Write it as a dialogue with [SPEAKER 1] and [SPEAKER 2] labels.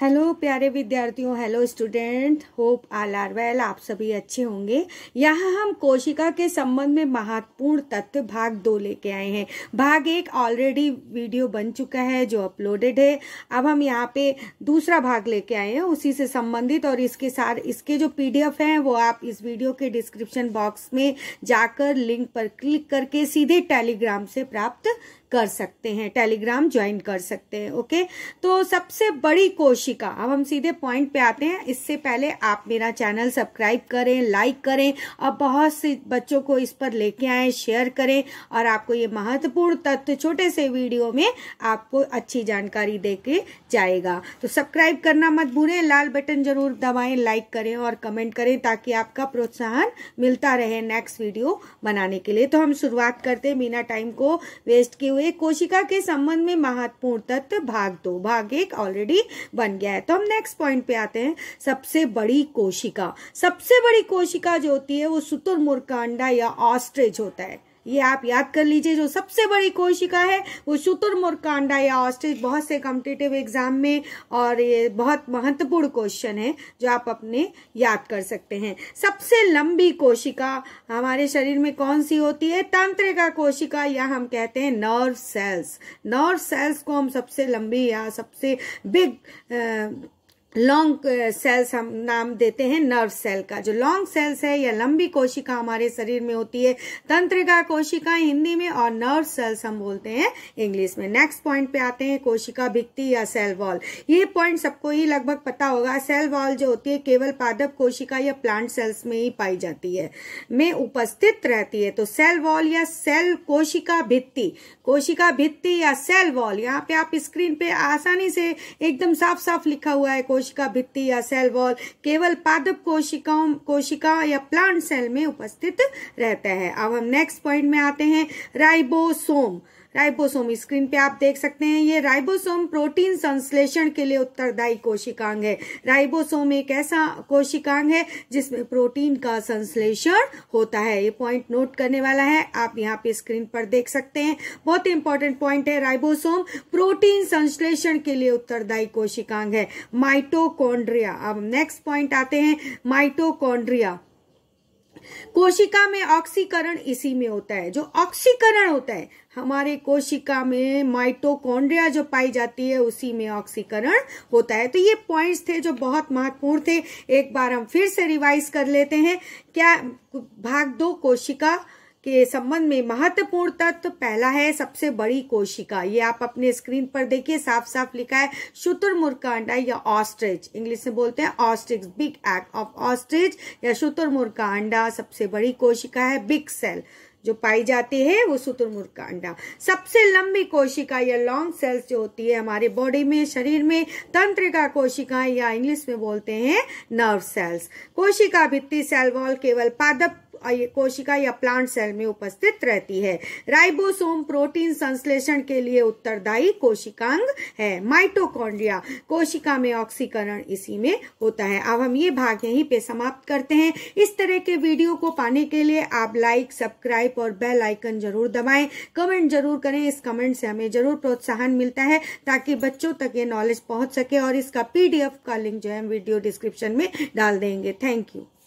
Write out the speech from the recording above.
[SPEAKER 1] hello प्यारे विद्यार्थियों hello student hope all are well आप सभी अच्छे होंगे यहाँ हम कोशिका के संबंध में महत्वपूर्ण तथ्य भाग दो लेके आए हैं भाग एक ऑलरेडी वीडियो बन चुका है जो अपलोडेड है अब हम यहाँ पे दूसरा भाग लेके आए हैं उसी से संबंधित और इसके साथ इसके जो पीडीएफ हैं वो आप इस वीडियो के डिस्क्रिप्शन बॉक्स में जाकर लिंक पर क्लिक करके सीधे टेलीग्राम से प्राप्त कर सकते हैं टेलीग्राम ज्वाइन कर सकते हैं ओके तो सबसे बड़ी कोशिका अब हम सीधे पॉइंट पे आते हैं इससे पहले आप मेरा चैनल सब्सक्राइब करें लाइक करें और बहुत से बच्चों को इस पर लेके आए शेयर करें और आपको ये महत्वपूर्ण तथ्य छोटे से वीडियो में आपको अच्छी जानकारी दे के जाएगा तो सब्सक्राइब करना मत भूलें लाल बटन जरूर दबाएं लाइक करें और कमेंट करें ताकि आपका प्रोत्साहन मिलता रहे नेक्स्ट वीडियो बनाने के लिए तो हम शुरुआत करते हैं बिना टाइम को वेस्ट किए हुए कोशिका के संबंध में महत्वपूर्ण तत्व भाग दो भाग एक ऑलरेडी बन गया है तो हम नेक्स्ट पॉइंट पे आते हैं सबसे बड़ी कोशिका सबसे बड़ी कोशिका जो होती है वो सुतुरमुर्ग अंडा या ऑस्ट्रेज होता है ये आप याद कर लीजिए जो सबसे बड़ी कोशिका है वो कांडा या ऑस्ट्रिच बहुत से कॉम्पिटेटिव एग्जाम में और ये बहुत महत्वपूर्ण क्वेश्चन है जो आप अपने याद कर सकते हैं सबसे लंबी कोशिका हमारे शरीर में कौन सी होती है तंत्रिका कोशिका या हम कहते हैं नर्व सेल्स नर्व सेल्स को हम सबसे लंबी या सबसे बिग लॉन्ग सेल्स uh, हम नाम देते हैं नर्व सेल का जो लॉन्ग सेल्स है या लंबी कोशिका हमारे शरीर में होती है तंत्रिका कोशिका हिंदी में और नर्व सेल्स हम बोलते हैं इंग्लिश में नेक्स्ट पॉइंट पे आते हैं कोशिका भित्ति या सेल वॉल ये पॉइंट सबको ही लगभग पता होगा सेल वॉल जो होती है केवल पादप कोशिका या प्लांट सेल्स में ही पाई जाती है में उपस्थित रहती है तो सेल वॉल या सेल कोशिका भित्ति कोशिका भित्ति या सेल वॉल यहाँ पे आप स्क्रीन पे आसानी से एकदम साफ साफ लिखा हुआ है कोशिका भित्ति या सेल वॉल केवल पादप कोशिकाओं कोशिका या प्लांट सेल में उपस्थित रहता है अब हम नेक्स्ट पॉइंट में आते हैं राइबोसोम राइबोसोम स्क्रीन पे आप देख सकते हैं ये राइबोसोम प्रोटीन संश्लेषण के लिए उत्तरदायी कोशिकांग है राइबोसोम एक ऐसा कोशिकांग है जिसमें प्रोटीन का संश्लेषण होता है ये पॉइंट नोट करने वाला है आप यहाँ पे स्क्रीन पर देख सकते हैं बहुत इंपॉर्टेंट पॉइंट है राइबोसोम प्रोटीन संश्लेषण के लिए उत्तरदायी कोशिकांग है माइटोकॉन्ड्रिया अब नेक्स्ट पॉइंट आते हैं माइटोकॉन्ड्रिया कोशिका में ऑक्सीकरण इसी में होता है जो ऑक्सीकरण होता है हमारे कोशिका में माइटोकॉन्ड्रिया जो पाई जाती है उसी में ऑक्सीकरण होता है तो ये पॉइंट्स थे जो बहुत महत्वपूर्ण थे एक बार हम फिर से रिवाइज कर लेते हैं क्या भाग दो कोशिका के संबंध में महत्वपूर्ण तत्व पहला है सबसे बड़ी कोशिका ये आप अपने स्क्रीन पर देखिए साफ साफ लिखा है शुतुरमुर्ग का अंडा या ऑस्ट्रिच इंग्लिश में बोलते हैं ostrich big act of ostrich या शुतुरमुर्ग का अंडा सबसे बड़ी कोशिका है बिग सेल जो पाई जाती है वो शुतुरमुर्ग का अंडा सबसे लंबी कोशिका या लॉन्ग सेल्स जो होती है हमारे बॉडी में शरीर में तंत्र का कोशिका या इंग्लिश में बोलते हैं नर्व सेल्स कोशिका भित्ती सेल वॉल केवल पादप कोशिका या प्लांट सेल में उपस्थित रहती है राइबोसोम प्रोटीन संश्लेषण के लिए उत्तरदायी कोशिकांग है माइटोकॉन्ड्रिया कोशिका में ऑक्सीकरण इसी में होता है अब हम ये भाग यहीं पे समाप्त करते हैं इस तरह के वीडियो को पाने के लिए आप लाइक सब्सक्राइब और बेल आइकन जरूर दबाएं कमेंट जरूर करें इस कमेंट से हमें जरूर प्रोत्साहन मिलता है ताकि बच्चों तक ये नॉलेज पहुंच सके और इसका पीडीएफ का लिंक जो है वीडियो डिस्क्रिप्शन में डाल देंगे थैंक यू